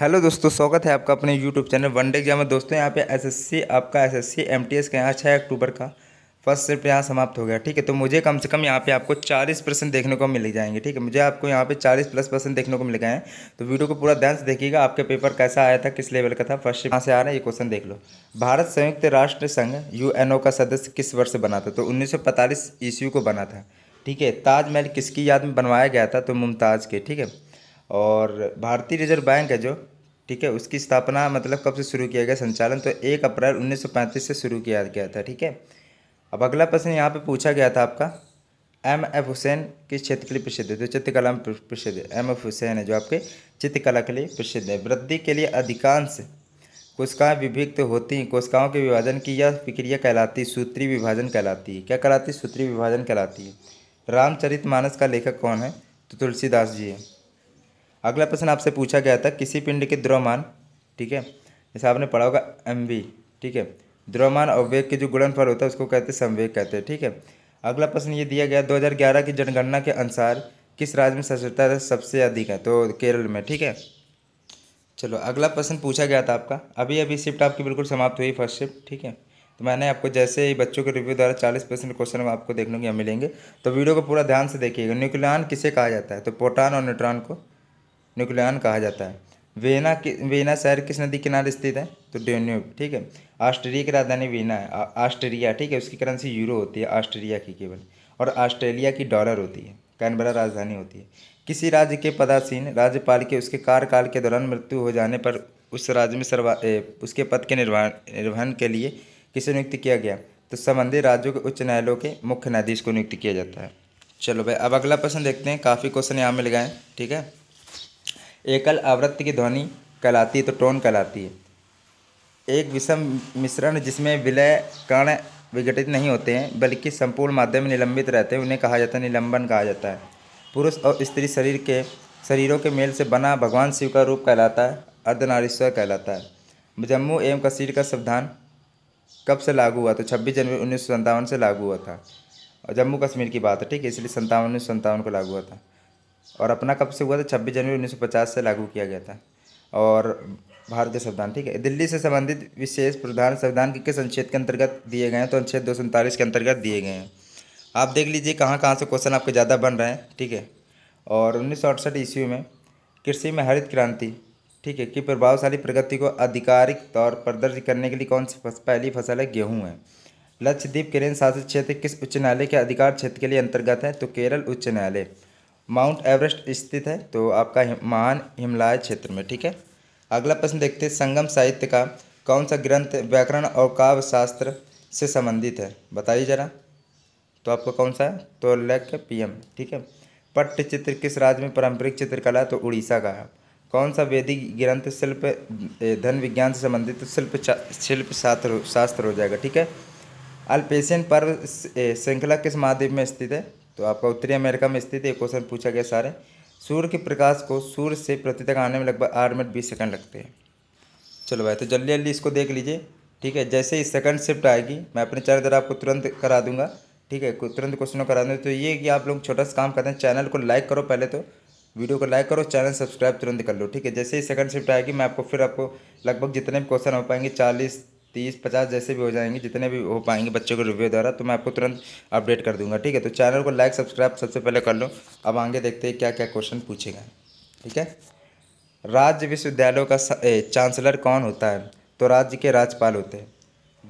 hello दोस्तों स्वागत है आपका अपने यूट्यूब चैनल वनडे एग्जाम में दोस्तों यहाँ पे एसएससी आपका एसएससी एमटीएस का यहाँ छः अक्टूबर का फर्स्ट सिर्फ यहाँ समाप्त हो गया ठीक है तो मुझे कम से कम यहाँ पे आपको 40 परसेंट देखने को मिल जाएंगे ठीक है मुझे आपको यहाँ पे 40 प्लस परसेंट देखने को मिल गए हैं तो वीडियो को पूरा ध्यान से देखिएगा आपके पेपर कैसा आया था किस लेवल का था फर्स्ट यहाँ से आ रहा है ये क्वेश्चन देख लो भारत संयुक्त राष्ट्र संघ यू का सदस्य किस वर्ष बना था तो उन्नीस सौ ईस्वी को बना था ठीक है ताजमहल किसकी याद में बनवाया गया था तो मुमताज़ के ठीक है और भारतीय रिजर्व बैंक है जो ठीक है उसकी स्थापना मतलब कब से शुरू किया गया संचालन तो एक अप्रैल 1935 से शुरू किया गया था ठीक है अब अगला प्रश्न यहाँ पे पूछा गया था आपका एम एफ हुसैन किस क्षेत्र के लिए प्रसिद्ध है तो चित्रकला में प्रसिद्ध है एम एफ हुसैन है जो आपके चित्रकला के लिए प्रसिद्ध है वृद्धि के लिए अधिकांश कोशिकाएँ विभिक्त होती हैं कोशिकाओं के विभाजन की यह प्रक्रिया कहलाती सूत्री विभाजन कहलाती है क्या कहलाती सूत्री विभाजन कहलाती है रामचरित मानस का लेखक कौन है तो तुलसीदास जी है अगला प्रश्न आपसे पूछा गया था किसी पिंड के द्रव्यमान ठीक है जैसे आपने पढ़ा होगा एम ठीक है द्रव्यमान और वेग के जो गुणनफल होता है उसको कहते हैं संवेग कहते हैं ठीक है अगला प्रश्न ये दिया गया 2011 की जनगणना के अनुसार किस राज्य में साक्षरता सबसे अधिक है तो केरल में ठीक है चलो अगला प्रश्न पूछा गया था आपका अभी अभी शिफ्ट आपकी बिल्कुल समाप्त हुई फर्स्ट शिफ्ट ठीक है तो मैंने आपको जैसे ही बच्चों के रिव्यू द्वारा चालीस परसेंट क्वेश्चन आपको देखने को मिलेंगे तो वीडियो को पूरा ध्यान से देखिएगा न्यूक्लियन किसे कहा जाता है तो प्रोटॉन और न्यूट्रॉन को न्यूक्लियन कहा जाता है वेना कि वेना शहर किस नदी किनारे स्थित है तो डेन्यूब ठीक है ऑस्ट्रेलिया की राजधानी वेना है ऑस्ट्रेलिया ठीक है उसकी करेंसी यूरो होती है ऑस्ट्रेलिया की केवल और ऑस्ट्रेलिया की डॉलर होती है कैनबरा राजधानी होती है किसी राज्य के पदासीन राज्यपाल के उसके कार्यकाल के दौरान मृत्यु हो जाने पर उस राज्य में सर्वा ए, उसके पद के निर्वहन निर्वहन के लिए किसे नियुक्त किया गया तो संबंधित राज्यों के उच्च न्यायालयों के मुख्य न्यायाधीश को नियुक्त किया जाता है चलो भाई अब अगला प्रश्न देखते हैं काफ़ी क्वेश्चन यहाँ मिल गए ठीक है एकल आवृत्ति की ध्वनि कहलाती है तो टोन कहलाती है एक विषम मिश्रण जिसमें विलय कर्ण विघटित नहीं होते हैं बल्कि संपूर्ण माध्यम में निलंबित रहते हैं उन्हें कहा जाता है निलंबन कहा जाता है पुरुष और स्त्री शरीर के शरीरों के मेल से बना भगवान शिव का रूप कहलाता है अर्धनारीश्वर कहलाता है जम्मू एवं कश्मीर का संविधान कब से लागू हुआ तो छब्बीस जनवरी उन्नीस से लागू हुआ था और जम्मू कश्मीर की बात है ठीक है इसलिए संतावन उन्नीस को लागू हुआ था और अपना कब से हुआ था छब्बीस जनवरी पचास से लागू किया गया था और भारतीय संविधान ठीक है दिल्ली से संबंधित विशेष प्रधान संविधान के किस अनुच्छेद के अंतर्गत दिए गए हैं तो अनुच्छेद दो के अंतर्गत दिए गए हैं आप देख लीजिए कहाँ कहाँ से क्वेश्चन आपके ज़्यादा बन रहे हैं ठीक है और उन्नीस सौ अड़सठ ईस्वी में कृषि में हरित क्रांति ठीक है कि प्रभावशाली प्रगति को आधिकारिक तौर पर दर्ज करने के लिए कौन सी पहली फसल है गेहूँ है लक्षद्वीप केरल शासित क्षेत्र किस उच्च न्यायालय के अधिकार क्षेत्र के लिए अंतर्गत है तो केरल उच्च न्यायालय माउंट एवरेस्ट स्थित है तो आपका महान हिमालय क्षेत्र में ठीक है अगला प्रश्न देखते हैं संगम साहित्य का कौन सा ग्रंथ व्याकरण और काव्य शास्त्र से संबंधित है बताइए जरा तो आपका कौन सा है तो लेख पीएम ठीक है पट्टचित्र किस राज्य में पारंपरिक चित्रकला तो उड़ीसा का है कौन सा वैदिक ग्रंथ शिल्प धन विज्ञान से संबंधित शिल्प शिल्प शास्त्र शास्त्र हो जाएगा ठीक है अल्पेशियन पर्व श्रृंखला किस महाद्वीप में स्थित है तो आपका उत्तरी अमेरिका में स्थित एक क्वेश्चन पूछा गया सारे सूर्य के प्रकाश को सूर्य से पृथ्वी तक आने में लगभग आठ मिनट बीस सेकंड लगते हैं चलो भाई तो जल्दी जल्दी इसको देख लीजिए ठीक है जैसे ही सेकंड शिफ्ट आएगी मैं अपने चार दर आपको तुरंत करा दूंगा ठीक है तुरंत क्वेश्चनों करा दूँगा तो ये कि आप लोग छोटा सा काम करते हैं चैनल को लाइक करो पहले तो वीडियो को लाइक करो चैनल सब्सक्राइब तुरंत कर लो ठीक है जैसे ही सेकंड शिफ्ट आएगी मैं आपको फिर आपको लगभग जितने भी क्वेश्चन हो पाएंगे चालीस तीस पचास जैसे भी हो जाएंगे जितने भी हो पाएंगे बच्चों के रिव्यू द्वारा तो मैं आपको तुरंत अपडेट कर दूंगा ठीक है तो चैनल को लाइक सब्सक्राइब सबसे पहले कर लो अब आगे देखते हैं क्या क्या क्वेश्चन पूछेगा ठीक है राज्य विश्वविद्यालयों का चांसलर कौन होता है तो राज्य के राज्यपाल होते हैं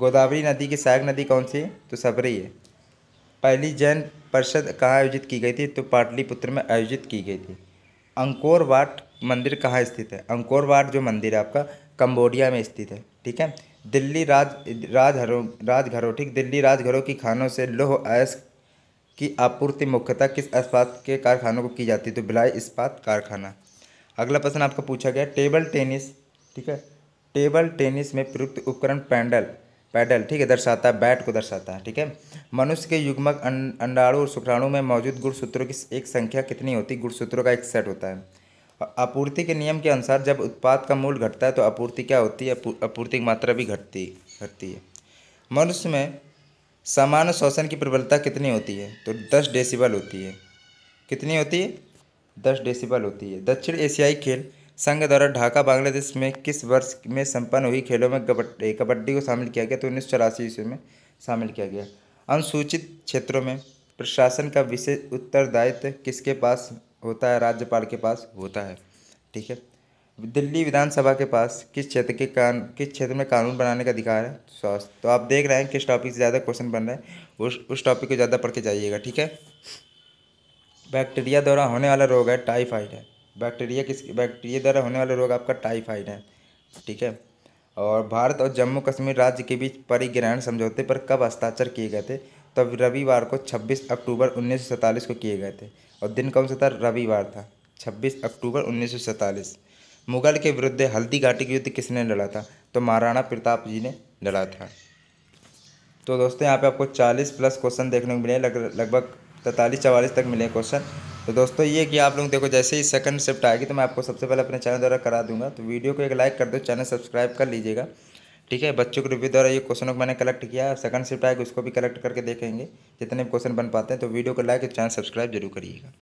गोदावरी नदी की सहायक नदी कौन सी है तो सबरी है पहली जैन परिषद कहाँ आयोजित की गई थी तो पाटलिपुत्र में आयोजित की गई थी अंकोर वाट मंदिर कहाँ स्थित है अंकोर वाट जो मंदिर है आपका कंबोडिया में स्थित है ठीक है दिल्ली राज राजघरों राजघरों ठीक दिल्ली राजघरों की खानों से लोह अयस्क की आपूर्ति मुख्यतः किस इस्पात के कारखानों को की जाती है तो भिलाई इस्पात कारखाना अगला प्रश्न आपका पूछा गया टेबल टेनिस ठीक है टेबल टेनिस में प्रयुक्त उपकरण पैंडल पैडल ठीक है दर्शाता है बैट को दर्शाता है ठीक है मनुष्य के युग्मक अं, अंडाणु और शुक्राणु में मौजूद गुणसूत्रों की एक संख्या कितनी होती है गुणसूत्रों का एक सेट होता है आपूर्ति के नियम के अनुसार जब उत्पाद का मूल घटता है तो आपूर्ति क्या होती है आपूर्ति की मात्रा भी घटती घटती है मनुष्य में सामान्य शोषण की प्रबलता कितनी होती है तो दस डेसिबल होती है कितनी होती है दस डेसिबल होती है दक्षिण एशियाई खेल संघ द्वारा ढाका बांग्लादेश में किस वर्ष में संपन्न हुई खेलों में कबड्डी कबड्डी को शामिल किया गया तो उन्नीस सौ चौरासी ईस्वी में शामिल किया गया अनुसूचित क्षेत्रों में प्रशासन का विशेष उत्तरदायित्व किसके पास होता है राज्यपाल के पास होता है ठीक है दिल्ली विधानसभा के पास किस क्षेत्र के कान किस क्षेत्र में कानून बनाने का अधिकार है स्वास्थ्य तो आप देख रहे हैं किस टॉपिक से ज़्यादा क्वेश्चन बन रहे हैं उस उस टॉपिक को ज़्यादा पढ़ के जाइएगा ठीक है बैक्टीरिया द्वारा होने वाला रोग है टाइफाइड है बैक्टीरिया किस बैक्टीरिया द्वारा होने वाला रोग आपका टाइफाइड है ठीक है और भारत और जम्मू कश्मीर राज्य के बीच परिग्रहण समझौते पर कब हस्ताक्षर किए गए थे तब रविवार को छब्बीस अक्टूबर उन्नीस को किए गए थे और दिन कौन सा था रविवार था 26 अक्टूबर उन्नीस मुगल के विरुद्ध हल्दी घाटी युद्ध किसने लड़ा था तो महाराणा प्रताप जी ने लड़ा था तो दोस्तों यहाँ पे आपको 40 प्लस क्वेश्चन देखने को मिले लग लगभग तैतालीस चवालीस तक मिले क्वेश्चन तो दोस्तों ये कि आप लोग देखो जैसे ही सेकंड शिफ्ट आएगी तो मैं आपको सबसे पहले अपने चैनल द्वारा करा दूंगा तो वीडियो को एक लाइक कर दो चैनल सब्सक्राइब कर लीजिएगा ठीक है बच्चों के रिव्यू द्वारा ये क्वेश्चनों को मैंने कलेक्ट किया सेकंड शिफ्ट आएगा उसको भी कलेक्ट करके देखेंगे जितने भी क्वेश्चन बन पाते हैं तो वीडियो को लाइक चैनल सब्सक्राइब जरूर करिएगा